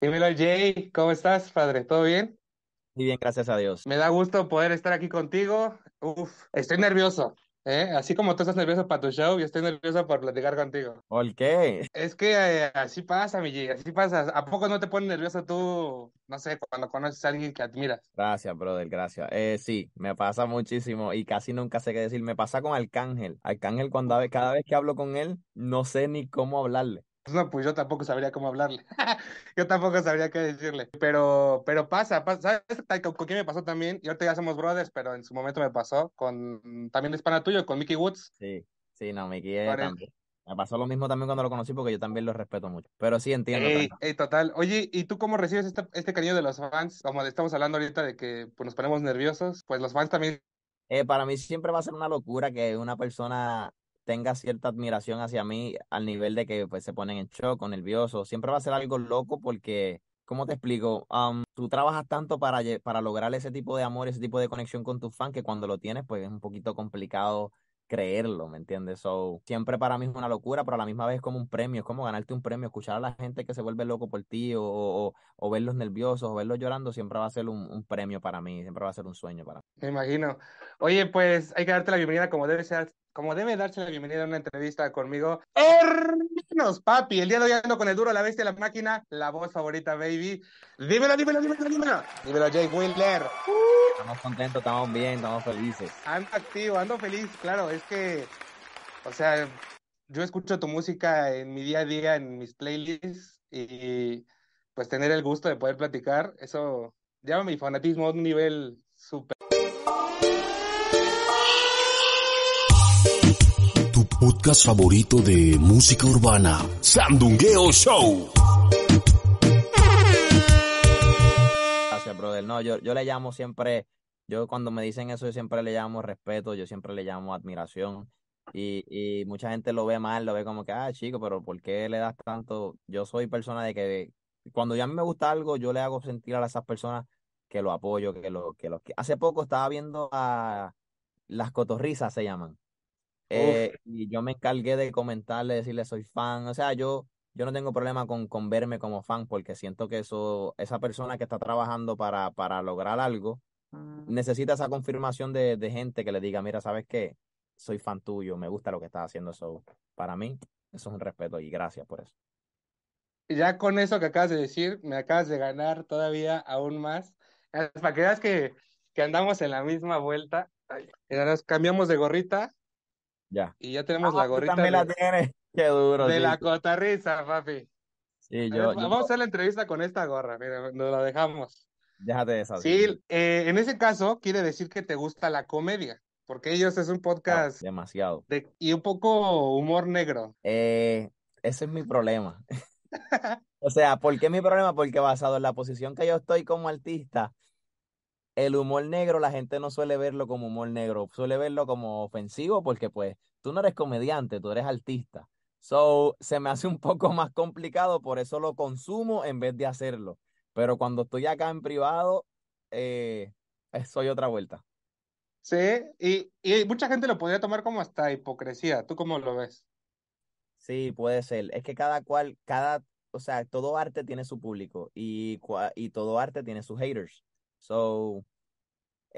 Dímelo, Jay, ¿cómo estás, padre? ¿Todo bien? Muy bien, gracias a Dios. Me da gusto poder estar aquí contigo. Uf, estoy nervioso. ¿eh? Así como tú estás nervioso para tu show, yo estoy nervioso por platicar contigo. ¿Por qué? Es que eh, así pasa, mi Jay, así pasa. ¿A poco no te pones nervioso tú, no sé, cuando conoces a alguien que admiras? Gracias, brother, gracias. Eh, sí, me pasa muchísimo y casi nunca sé qué decir. Me pasa con Arcángel. Arcángel, cuando, cada vez que hablo con él, no sé ni cómo hablarle. Pues no, pues yo tampoco sabría cómo hablarle. yo tampoco sabría qué decirle. Pero, pero pasa, pasa. ¿Sabes con, quién me pasó también? Y ahorita ya somos brothers, pero en su momento me pasó con mm, también es pana tuyo, con Mickey Woods. Sí, sí, no, Mickey Me pasó lo mismo también cuando lo conocí porque yo también lo respeto mucho. Pero sí entiendo. total. Oye, ¿y tú cómo recibes este, cariño de los fans? Como estamos hablando ahorita de que pues, nos ponemos nerviosos, pues los fans también eh, para mí siempre va a ser una locura que una persona tenga cierta admiración hacia mí al nivel de que pues, se ponen en shock o nerviosos. Siempre va a ser algo loco porque, ¿cómo te explico? tú trabajas tanto para, para lograr ese tipo de amor, ese tipo de conexión con tus fans, que cuando lo tienes, pues es un poquito complicado creerlo, ¿me entiendes? So, siempre para mí es una locura, pero a la misma vez es como un premio, es como ganarte un premio, escuchar a la gente que se vuelve loco por ti o, o, verlos nerviosos o verlos llorando, siempre va a ser un, un premio para mí, siempre va a ser un sueño para mí. Me imagino. Oye, pues hay que darte la bienvenida como debe ser como debe darse la bienvenida a una entrevista conmigo, hermanos, papi, el día de hoy ando con el duro, la bestia, la máquina, la voz favorita, baby. Dímelo, dímelo, dímelo, dímelo. Dímelo, Jay Wheeler. Estamos contentos, estamos bien, estamos felices. Ando activo, ando feliz, claro, es que, o sea, yo escucho tu música en mi día a día, en mis playlists, y pues tener el gusto de poder platicar, eso llama mi fanatismo a un nivel súper podcast favorito de música urbana, Sandungueo Show. Gracias, brother. No, yo, le llamo siempre, yo cuando me dicen eso, yo siempre le llamo respeto, yo siempre le llamo admiración. Y, mucha gente lo ve mal, lo ve como que, ah, chico, pero ¿por qué le das tanto? Yo soy persona de que cuando ya a mí me gusta algo, yo le hago sentir a esas personas que lo apoyo, que lo que lo hace poco estaba viendo a las cotorrizas se llaman. Eh, y yo me encargué de comentarle, decirle soy fan. O sea, yo, yo no tengo problema con, verme como fan porque siento que eso, esa persona que está trabajando para, para lograr algo ah. necesita esa confirmación de, gente que le diga, mira, ¿sabes que Soy fan tuyo, me gusta lo que estás haciendo. Eso para mí, eso es un respeto y gracias por eso. Ya con eso que acabas de decir, me acabas de ganar todavía aún más. Para que veas que, andamos en la misma vuelta. nos cambiamos de gorrita ya. Y ya tenemos la ah, gorrita. También la tiene. Qué duro. De la cotarriza, papi. Sí, yo, Vamos a hacer la entrevista con esta gorra, mira, nos la dejamos. Déjate de esa. Sí, eh, en ese caso quiere decir que te gusta la comedia, porque ellos es un podcast. Oh, demasiado. y un poco humor negro. Eh, ese es mi problema. o sea, ¿por qué mi problema? Porque basado en la posición que yo estoy como artista, el humor negro la gente no suele verlo como humor negro, suele verlo como ofensivo porque pues tú no eres comediante, tú eres artista. So, se me hace un poco más complicado, por eso lo consumo en vez de hacerlo. Pero cuando estoy acá en privado, eh, eh, soy otra vuelta. Sí, y, mucha gente lo podría tomar como hasta hipocresía. ¿Tú cómo lo ves? Sí, puede ser. Es que cada cual, cada, o sea, todo arte tiene su público y, y todo arte tiene sus haters. So,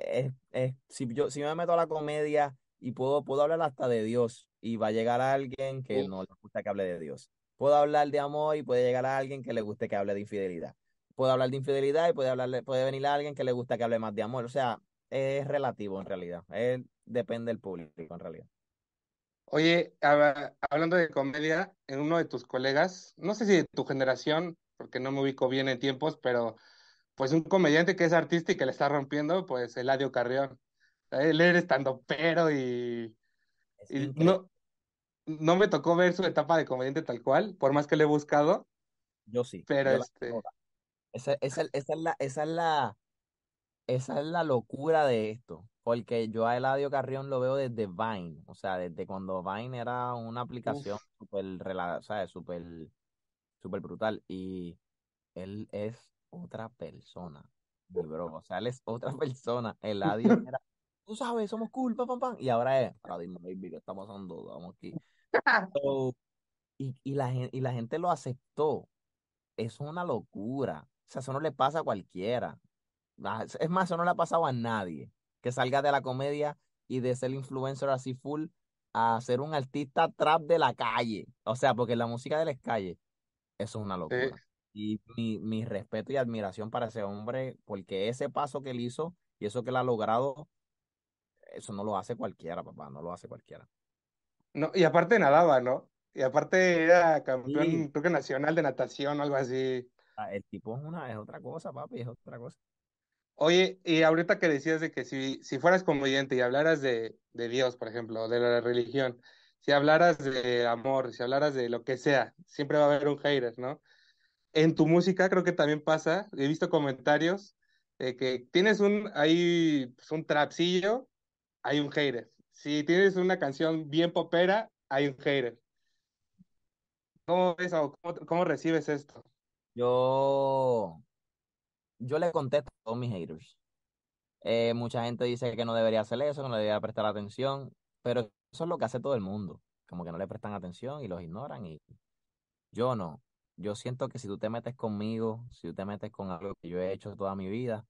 eh, eh, si yo si me meto a la comedia y puedo, puedo hablar hasta de Dios y va a llegar a alguien que no le gusta que hable de Dios. Puedo hablar de amor y puede llegar a alguien que le guste que hable de infidelidad. Puedo hablar de infidelidad y puede, hablarle, puede venir a alguien que le gusta que hable más de amor. O sea, es relativo en realidad. depende del público en realidad. Oye, hablando de comedia, en uno de tus colegas, no sé si de tu generación, porque no me ubico bien en tiempos, pero pues un comediante que es artista y que le está rompiendo, pues Eladio Carrión. Él era estando pero y, no, no me tocó ver su etapa de comediante tal cual, por más que le he buscado. Yo sí. Pero este, Esa, es la, esa, es la, esa es la locura de esto, porque yo a Eladio Carrión lo veo desde Vine, o sea, desde cuando Vine era una aplicación super súper brutal. Y él es otra persona. o sea, es otra persona. El adiós era, tú sabes, somos culpa pam, pam, Y ahora es, dime, Vamos aquí. y, la, gente lo aceptó. es una locura. O sea, eso no le pasa a cualquiera. Ah, es más, eso no le ha pasado a nadie. Que salga de la comedia y de ser influencer así full a ser un artista trap de la calle. O sea, porque la música de la calle, eso es una locura. Y mi, mi respeto y admiración para ese hombre, porque ese paso que él hizo y eso que él ha logrado, eso no lo hace cualquiera, papá, no lo hace cualquiera. No, y aparte nadaba, ¿no? Y aparte era campeón, nacional de natación o algo así. Ah, el tipo es una, es otra cosa, papi, es otra cosa. Oye, y ahorita que decías de que si, si fueras conviviente y hablaras de, de Dios, por ejemplo, de la religión, si hablaras de amor, si hablaras de lo que sea, siempre va a haber un Jairas, ¿no? en tu música creo que también pasa, he visto comentarios que tienes un, hay pues, un trapsillo, hay un hater. Si tienes una canción bien popera, hay un hater. ¿Cómo ves o cómo, recibes esto? Yo, yo le contesto a todos mis haters. Eh, mucha gente dice que no debería hacer eso, que no debería prestar atención, pero eso es lo que hace todo el mundo. Como que no le prestan atención y los ignoran y yo no yo siento que si tú te metes conmigo, si tú te metes con algo que yo he hecho toda mi vida,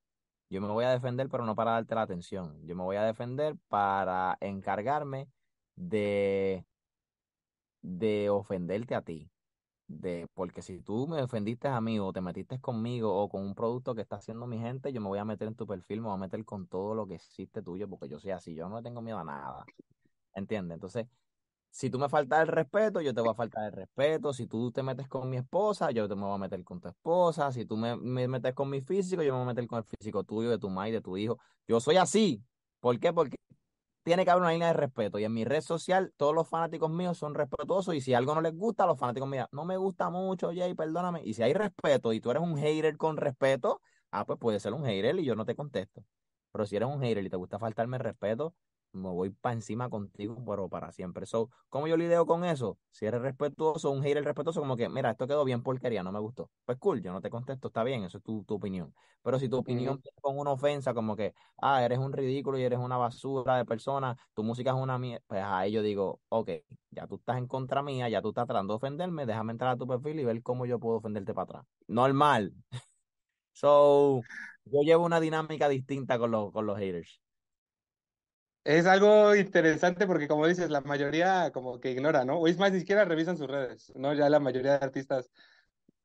yo me voy a defender, pero no para darte la atención. Yo me voy a defender para encargarme de, de ofenderte a ti. De, porque si tú me ofendiste a mí o te metiste conmigo o con un producto que está haciendo mi gente, yo me voy a meter en tu perfil, me voy a meter con todo lo que existe tuyo, porque yo soy así, yo no tengo miedo a nada. ¿Entiendes? Entonces, si tú me faltas el respeto, yo te voy a faltar el respeto. Si tú te metes con mi esposa, yo te me voy a meter con tu esposa. Si tú me, metes con mi físico, yo me voy a meter con el físico tuyo, de tu madre, de tu hijo. Yo soy así. ¿Por qué? Porque tiene que haber una línea de respeto. Y en mi red social, todos los fanáticos míos son respetuosos. Y si algo no les gusta, los fanáticos míos, no me gusta mucho, Jay, perdóname. Y si hay respeto y tú eres un hater con respeto, ah, pues puede ser un hater y yo no te contesto. Pero si eres un hater y te gusta faltarme el respeto, me voy para encima contigo, pero para siempre. So, ¿cómo yo lidio con eso? Si eres respetuoso, un hater respetuoso, como que, mira, esto quedó bien porquería, no me gustó. Pues cool, yo no te contesto, está bien, eso es tu, tu opinión. Pero si tu opinión con una ofensa, como que, ah, eres un ridículo y eres una basura de persona, tu música es una mierda, pues ahí yo digo, ok, ya tú estás en contra mía, ya tú estás tratando de ofenderme, déjame entrar a tu perfil y ver cómo yo puedo ofenderte para atrás. Normal. So, yo llevo una dinámica distinta con los, con los haters. Es algo interesante porque, como dices, la mayoría como que ignora, ¿no? O es más, ni siquiera revisan sus redes, ¿no? Ya la mayoría de artistas,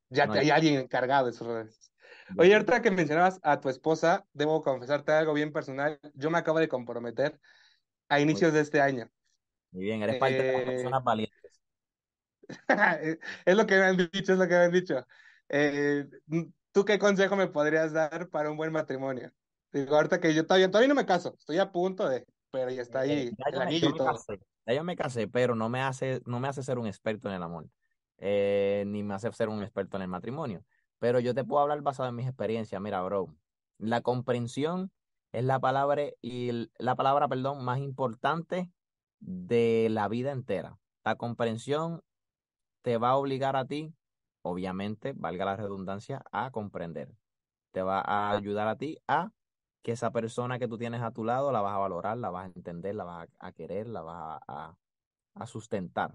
ya hay... alguien encargado de sus redes. Oye, ahorita que mencionabas a tu esposa, debo confesarte algo bien personal. Yo me acabo de comprometer a inicios de este año. Muy bien, eres parte de eh, personas valientes. es lo que me han dicho, es lo que me han dicho. Eh, ¿Tú qué consejo me podrías dar para un buen matrimonio? Digo, ahorita que yo todavía no me caso, estoy a punto de, está ahí, ya yo, me casé, pero no me hace, no me hace ser un experto en el amor, eh, ni me hace ser un experto en el matrimonio. Pero yo te puedo hablar basado en mis experiencias. Mira, bro, la comprensión es la palabra y la palabra, perdón, más importante de la vida entera. La comprensión te va a obligar a ti, obviamente, valga la redundancia, a comprender. Te va a ayudar a ti a que esa persona que tú tienes a tu lado la vas a valorar, la vas a entender, la vas a, querer, la vas a, sustentar.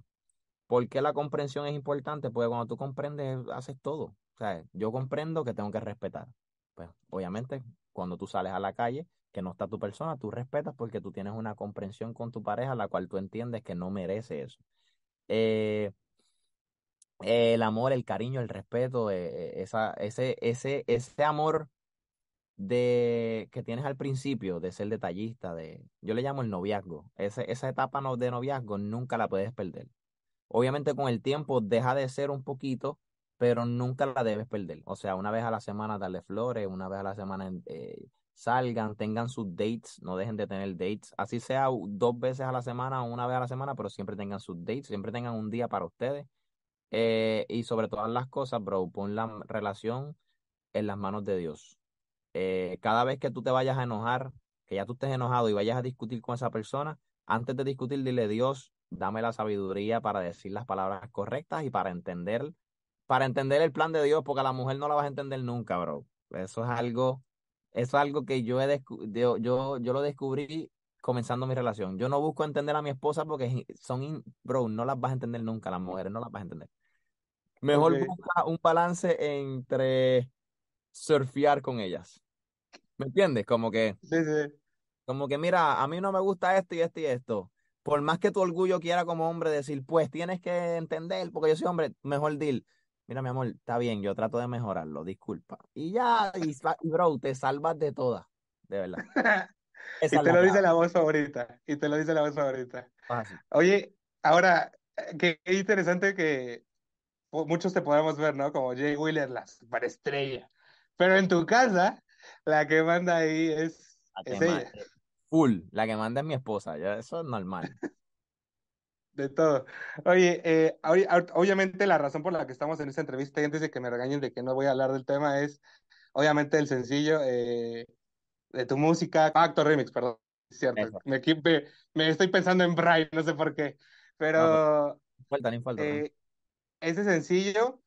¿Por qué la comprensión es importante? Porque cuando tú comprendes, haces todo. O sea, yo comprendo que tengo que respetar. Pues obviamente, cuando tú sales a la calle, que no está tu persona, tú respetas porque tú tienes una comprensión con tu pareja, la cual tú entiendes que no merece eso. Eh, el amor, el cariño, el respeto, eh, eh, ese, ese, ese amor de que tienes al principio de ser detallista, de yo le llamo el noviazgo. esa etapa de noviazgo nunca la puedes perder. Obviamente con el tiempo deja de ser un poquito, pero nunca la debes perder. O sea, una vez a la semana darle flores, una vez a la semana eh, salgan, tengan sus dates, no dejen de tener dates. Así sea dos veces a la semana una vez a la semana, pero siempre tengan sus dates, siempre tengan un día para ustedes. Eh, y sobre todas las cosas, bro, pon la relación en las manos de Dios. Eh, cada vez que tú te vayas a enojar, que ya tú estés enojado y vayas a discutir con esa persona, antes de discutir, dile Dios, dame la sabiduría para decir las palabras correctas y para entender, para entender el plan de Dios, porque a la mujer no la vas a entender nunca, bro. Eso es algo, es algo que yo yo, yo, lo descubrí comenzando mi relación. Yo no busco entender a mi esposa porque son, bro, no las vas a entender nunca, las mujeres no las vas a entender. Mejor busca un balance entre surfear con ellas. ¿Me entiendes? Como que, sí, sí. como que, mira, a mí no me gusta esto y esto y esto. Por más que tu orgullo quiera como hombre decir, pues tienes que entender, porque yo soy hombre, mejor deal. Mira, mi amor, está bien, yo trato de mejorarlo, disculpa. Y ya, y, bro, te salvas de todas, de verdad. y te lo dice la voz favorita, y te lo dice la voz favorita. Oye, ahora, eh, qué interesante que muchos te podamos ver, ¿no? Como Jay Wheeler, la estrella. Pero en tu casa, la que manda ahí es, Full, la que manda es mi esposa, ya eso es normal. De todo. Oye, eh, obviamente la razón por la que estamos en esta entrevista, y antes de que me regañen de que no voy a hablar del tema, es obviamente el sencillo eh, de tu música, Acto ah, Remix, perdón, cierto. Me, estoy pensando en Brian, no sé por qué, pero... falta, ni falta. Eh, ese sencillo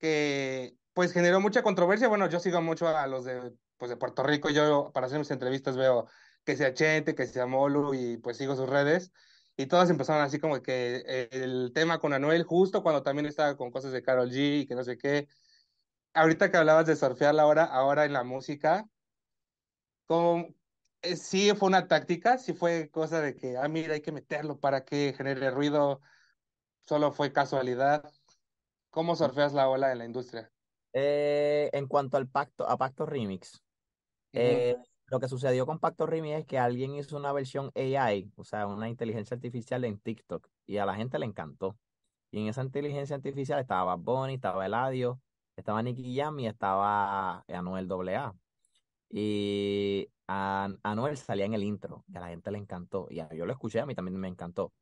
que pues generó mucha controversia. Bueno, yo sigo mucho a los de, pues, de Puerto Rico. Yo para hacer mis entrevistas veo que sea Chente, que sea Molu y pues sigo sus redes. Y todas empezaron así como que eh, el tema con Anuel justo cuando también estaba con cosas de Carol G y que no sé qué. Ahorita que hablabas de surfear la hora, ahora en la música, como, eh, sí fue una táctica, sí fue cosa de que, ah, mira, hay que meterlo para que genere ruido, solo fue casualidad. ¿Cómo surfeas la ola en la industria? Eh, en cuanto al pacto, a Pacto Remix, eh, lo que sucedió con Pacto Remix es que alguien hizo una versión AI, o sea, una inteligencia artificial en TikTok, y a la gente le encantó. Y en esa inteligencia artificial estaba Bonnie, estaba Eladio, estaba Nicky Jam y estaba Anuel AA. Y a Anuel salía en el intro, y a la gente le encantó. Y yo lo escuché, a mí también me encantó.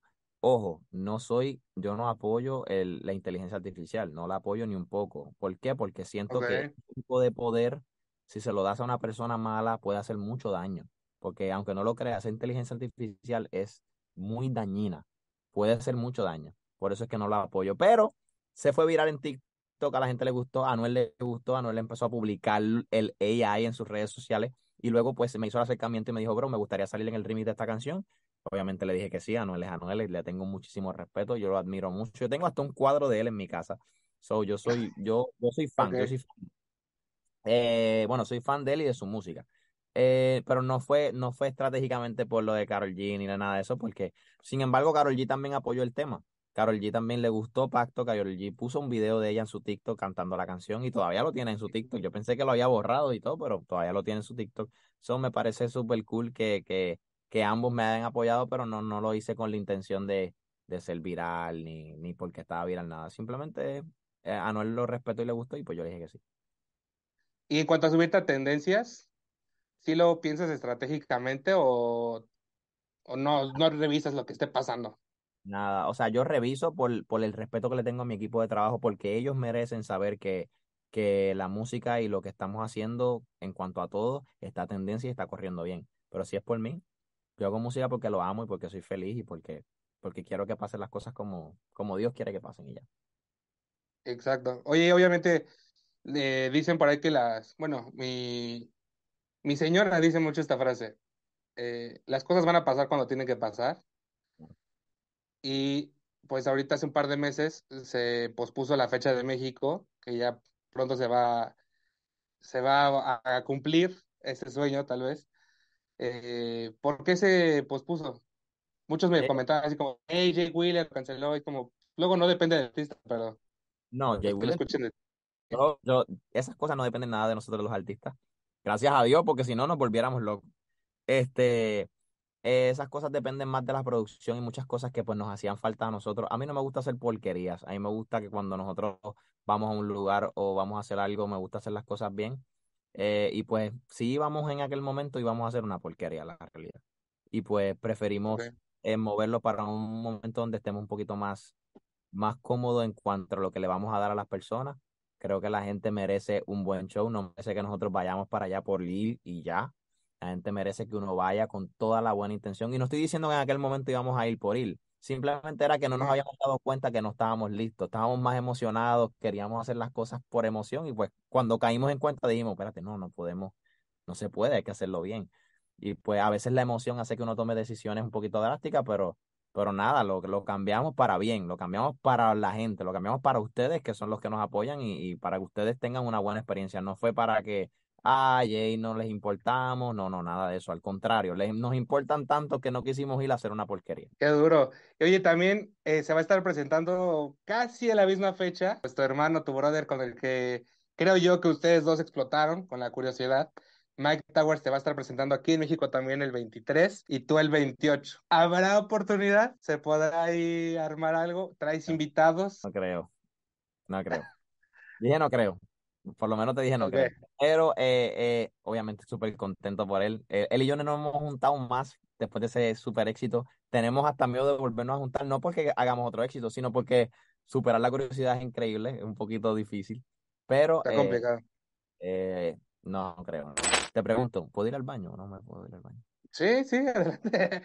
Ojo, no soy, yo no apoyo la inteligencia artificial, no la apoyo ni un poco. ¿Por qué? Porque siento que ese tipo de poder, si se lo das a una persona mala, puede hacer mucho daño. Porque aunque no lo creas, inteligencia artificial es muy dañina, puede hacer mucho daño. Por eso es que no la apoyo. Pero se fue viral en TikTok, a la gente le gustó, a Noel le gustó, a Noel empezó a publicar el AI en sus redes sociales y luego, pues, me hizo el acercamiento y me dijo, bro, me gustaría salir en el remix de esta canción. Obviamente le dije que sí, Anuel es Anuel, y le tengo muchísimo respeto, yo lo admiro mucho. Yo tengo hasta un cuadro de él en mi casa. So, yo soy, yo, yo soy fan, yo soy eh, bueno, soy fan de él y de su música. Eh, pero no fue, no fue estratégicamente por lo de Carol G ni nada de eso, porque sin embargo, Carol G también apoyó el tema. Carol G también le gustó Pacto. Carol G puso un video de ella en su TikTok cantando la canción y todavía lo tiene en su TikTok. Yo pensé que lo había borrado y todo, pero todavía lo tiene en su TikTok. Eso me parece súper cool que, que, que, ambos me hayan apoyado, pero no, no lo hice con la intención de, de ser viral ni, ni porque estaba viral nada. Simplemente eh, a Noel lo respeto y le gustó y pues yo le dije que sí. Y en cuanto a subirte a tendencias, si lo piensas estratégicamente o, o no, no revisas lo que esté pasando? Nada, o sea, yo reviso por, por el respeto que le tengo a mi equipo de trabajo, porque ellos merecen saber que, que la música y lo que estamos haciendo en cuanto a todo está tendencia y está corriendo bien. Pero si es por mí, yo hago música porque lo amo y porque soy feliz y porque, porque quiero que pasen las cosas como, como Dios quiere que pasen y ya. Exacto. Oye, obviamente eh, dicen por ahí que las, bueno, mi, mi señora dice mucho esta frase, eh, las cosas van a pasar cuando tienen que pasar y pues ahorita hace un par de meses se pospuso la fecha de México, que ya pronto se va, se va a, cumplir ese sueño, tal vez. Eh, ¿Por qué se pospuso? Muchos me eh, comentaban así como, hey, Jay Wheeler canceló, y como, luego no depende del artista, pero. No, Jay Wheeler. esas cosas no dependen nada de nosotros los artistas. Gracias a Dios, porque si no nos volviéramos locos. Este, eh, esas cosas dependen más de la producción y muchas cosas que pues nos hacían falta a nosotros. A mí no me gusta hacer porquerías, a mí me gusta que cuando nosotros vamos a un lugar o vamos a hacer algo, me gusta hacer las cosas bien. Eh, y pues si íbamos en aquel momento íbamos a hacer una porquería, la realidad. Y pues preferimos eh, moverlo para un momento donde estemos un poquito más, más cómodos en cuanto a lo que le vamos a dar a las personas. Creo que la gente merece un buen show, no merece que nosotros vayamos para allá por ir y ya. La gente merece que uno vaya con toda la buena intención. Y no estoy diciendo que en aquel momento íbamos a ir por ir. Simplemente era que no nos habíamos dado cuenta que no estábamos listos, estábamos más emocionados, queríamos hacer las cosas por emoción y pues cuando caímos en cuenta dijimos, espérate, no, no podemos, no se puede, hay que hacerlo bien. Y pues a veces la emoción hace que uno tome decisiones un poquito drásticas, pero, pero nada, lo, lo cambiamos para bien, lo cambiamos para la gente, lo cambiamos para ustedes que son los que nos apoyan y para que ustedes tengan una buena experiencia. No fue para que Ay, no les importamos, no, no, nada de eso, al contrario, les, nos importan tanto que no quisimos ir a hacer una porquería. Qué duro. Oye, también eh, se va a estar presentando casi a la misma fecha, Nuestro tu hermano, tu brother, con el que creo yo que ustedes dos explotaron con la curiosidad. Mike Towers te va a estar presentando aquí en México también el 23 y tú el 28. ¿Habrá oportunidad? ¿Se podrá ahí armar algo? ¿Traes invitados? No creo. No creo. Dije no creo. Por lo menos te dije no Pero eh, eh, obviamente súper contento por él. Eh, él y yo no nos hemos juntado más después de ese súper éxito. Tenemos hasta miedo de volvernos a juntar, no porque hagamos otro éxito, sino porque superar la curiosidad es increíble, es un poquito difícil. Pero. Está complicado. no, creo. Te pregunto, ¿puedo ir al baño o no me puedo ir al baño? Sí, sí, adelante.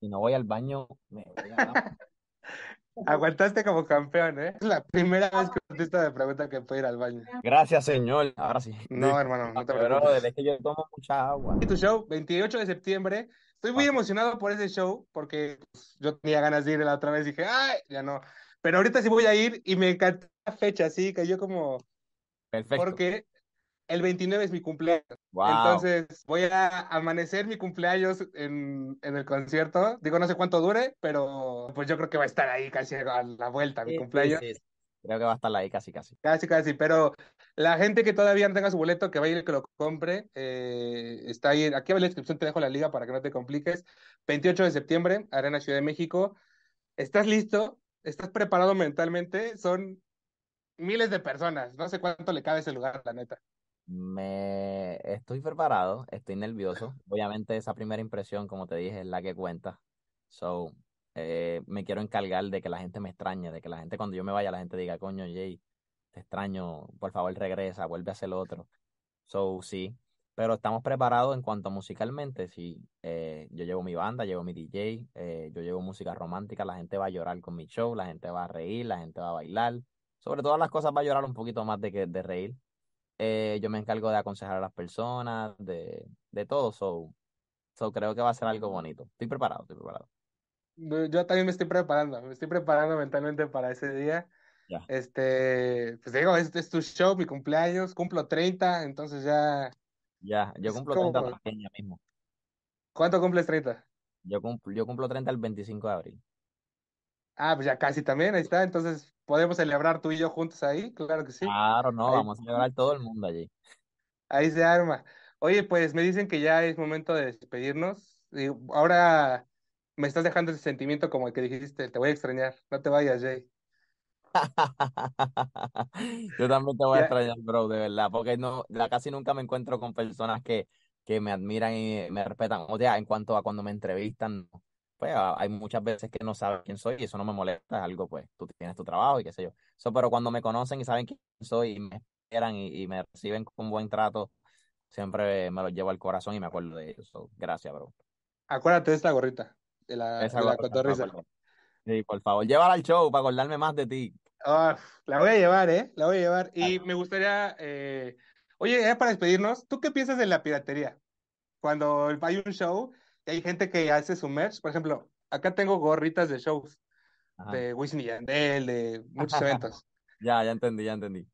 Si no voy al baño, me Aguantaste como campeón, ¿eh? Es la primera vez que contesta de pregunta que puedo ir al baño. Gracias, señor. Ahora sí. No, hermano, no te preocupes. Pero desde que yo tomo mucha agua. ¿Y este Tu show, 28 de septiembre. Estoy muy ah. emocionado por ese show porque pues, yo tenía ganas de ir la otra vez y dije, ¡ay! Ya no. Pero ahorita sí voy a ir y me encantó la fecha, sí, cayó como. Perfecto. Porque el 29 es mi cumpleaños. Entonces voy a amanecer mi cumpleaños en, el concierto. Digo, no sé cuánto dure, pero pues yo creo que va a estar ahí casi a la vuelta mi cumpleaños. Creo que va a estar ahí casi, casi. Casi, casi, pero la gente que todavía no tenga su boleto, que vaya y que lo compre, eh, está ahí. Aquí en la descripción te dejo la liga para que no te compliques. 28 de septiembre, Arena Ciudad de México. ¿Estás listo? ¿Estás preparado mentalmente? Son miles de personas. No sé cuánto le cabe ese lugar, la neta. Me estoy preparado, estoy nervioso. Obviamente esa primera impresión, como te dije, es la que cuenta. So, eh, me quiero encargar de que la gente me extrañe, de que la gente cuando yo me vaya, la gente diga, coño, Jay, te extraño, por favor regresa, vuelve a hacer otro. So, sí, pero estamos preparados en cuanto musicalmente, sí. Eh, yo llevo mi banda, llevo mi DJ, eh, yo llevo música romántica, la gente va a llorar con mi show, la gente va a reír, la gente va a bailar. Sobre todas las cosas va a llorar un poquito más de que de reír. Eh, yo me encargo de aconsejar a las personas, de, de todo. So, so, creo que va a ser algo bonito. Estoy preparado, estoy preparado. Yo también me estoy preparando, me estoy preparando mentalmente para ese día. Este, pues digo, este es tu show, mi cumpleaños, cumplo 30, entonces ya. Ya, yo cumplo treinta 30 que ya mismo. ¿Cuánto cumples 30? Yo cumplo, yo cumplo 30 el 25 de abril. Ah, pues ya casi también, ahí está. Entonces, podemos celebrar tú y yo juntos ahí, claro que sí. Claro, no, vamos a celebrar todo el mundo allí. ahí se arma. Oye, pues me dicen que ya es momento de despedirnos. Y ahora me estás dejando ese sentimiento como el que dijiste, te voy a extrañar. No te vayas, Jay. Yo también te voy a extrañar, bro, de verdad, porque no, casi nunca me encuentro con personas que, que me admiran y me respetan. O sea, en cuanto a cuando me entrevistan, pues hay muchas veces que no saben quién soy y eso no me molesta, es algo pues, tú tienes tu trabajo y qué sé yo. eso pero cuando me conocen y saben quién soy y me esperan y, me reciben con buen trato, siempre me lo llevo al corazón y me acuerdo de eso gracias, bro. Acuérdate de esta gorrita, de la, de cotorriza. Sí, por favor, llévala al show para acordarme más de ti. Ah, la voy a llevar, ¿eh? La voy a llevar. Y me gustaría, eh... oye, ya para despedirnos, ¿tú qué piensas de la piratería? Cuando hay un show hay gente que hace su merch, por ejemplo, acá tengo gorritas de shows, de Wisney, de muchos eventos. ya, ya entendí, ya entendí.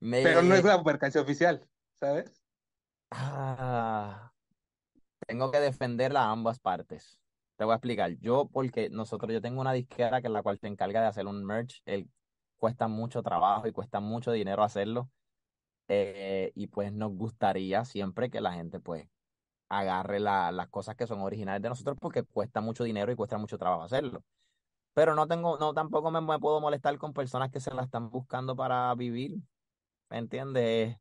Pero no es eh, la mercancía oficial, ¿sabes? Ah, tengo que defenderla a ambas partes. Te voy a explicar. Yo, porque nosotros, yo tengo una disquera que es la cual te encarga de hacer un merch. Él cuesta mucho trabajo y cuesta mucho dinero hacerlo. Eh, y pues nos gustaría siempre que la gente pues agarre las cosas que son originales de nosotros porque cuesta mucho dinero y cuesta mucho trabajo hacerlo. Pero no tengo, no, tampoco me, puedo molestar con personas que se la están buscando para vivir. ¿Me entiendes?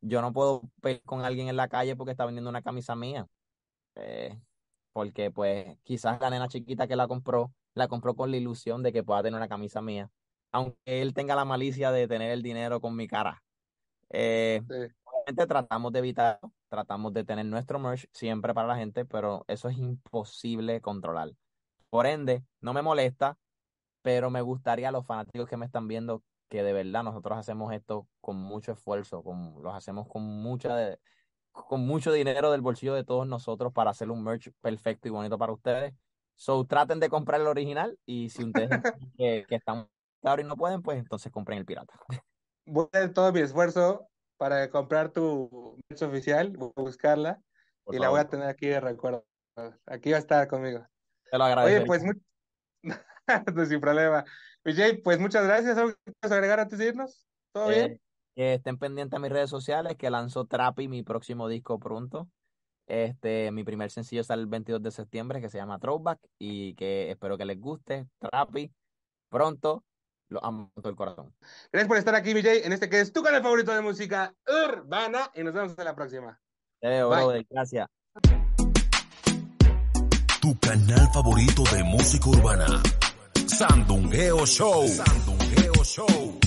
Yo no puedo pelear con alguien en la calle porque está vendiendo una camisa mía. Eh, porque pues quizás la nena chiquita que la compró, la compró con la ilusión de que pueda tener una camisa mía, aunque él tenga la malicia de tener el dinero con mi cara. Eh, sí tratamos de evitar, tratamos de tener nuestro merch siempre para la gente, pero eso es imposible controlar. Por ende, no me molesta, pero me gustaría a los fanáticos que me están viendo que de verdad nosotros hacemos esto con mucho esfuerzo, con, los hacemos con mucha de, con mucho dinero del bolsillo de todos nosotros para hacer un merch perfecto y bonito para ustedes. So traten de comprar el original y si ustedes que, están ahora y no pueden, pues entonces compren el pirata. todo mi esfuerzo para comprar tu merch oficial, buscarla y la voy a tener aquí de recuerdo. Aquí va a estar conmigo. Te lo agradezco. Oye, pues, sin problema. Pues, pues muchas gracias. ¿Algo que agregar antes de irnos? ¿Todo eh, bien? estén pendientes a mis redes sociales, que lanzó Trappy, mi próximo disco pronto. Este, mi primer sencillo sale el 22 de septiembre, que se llama Throwback, y que espero que les guste. Trappy, pronto. Lo amo todo el corazón. Gracias por estar aquí, BJ, en este que es tu canal favorito de música urbana. Y nos vemos hasta la próxima. gracias. Tu canal favorito de música urbana. Sandungueo Show. Sandungueo Show.